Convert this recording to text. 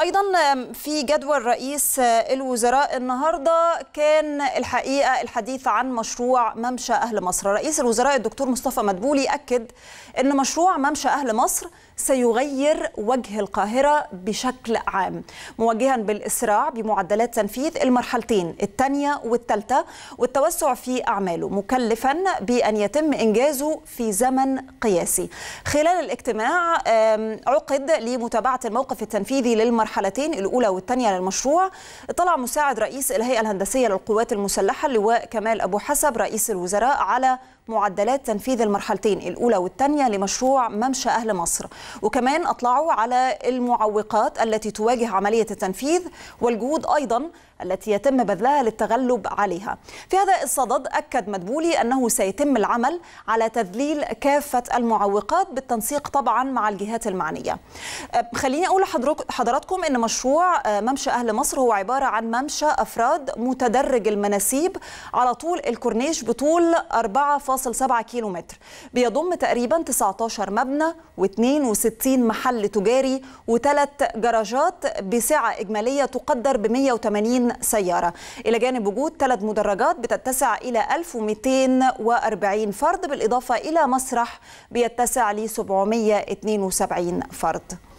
أيضا في جدول رئيس آه، الوزراء النهاردة كان الحقيقة الحديث عن مشروع ممشى أهل مصر رئيس الوزراء الدكتور مصطفى مدبولي أكد أن مشروع ممشى أهل مصر سيغير وجه القاهرة بشكل عام موجها بالإسراع بمعدلات تنفيذ المرحلتين الثانية والثالثة والتوسع في أعماله مكلفا بأن يتم إنجازه في زمن قياسي خلال الاجتماع عقد لمتابعة الموقف التنفيذي للمرحلتين مرحلتين الأولى والثانية للمشروع اطلع مساعد رئيس الهيئة الهندسية للقوات المسلحة اللواء كمال أبو حسب رئيس الوزراء على معدلات تنفيذ المرحلتين الأولى والثانية لمشروع ممشى أهل مصر وكمان أطلعوا على المعوقات التي تواجه عملية التنفيذ والجهود أيضا التي يتم بذلها للتغلب عليها في هذا الصدد أكد مدبولي أنه سيتم العمل على تذليل كافة المعوقات بالتنسيق طبعا مع الجهات المعنية أه، خليني أقول حضراتكم أن مشروع أه، ممشى أهل مصر هو عبارة عن ممشى أفراد متدرج المناسيب على طول الكورنيش بطول 4 1.7 كيلومتر بيضم تقريبا 19 مبنى و62 محل تجاري وثلاث جراجات بسعة إجمالية تقدر ب 180 سيارة إلى جانب وجود ثلاث مدرجات بتتسع إلى 1240 فرد بالإضافة إلى مسرح بيتسع ل 772 فرد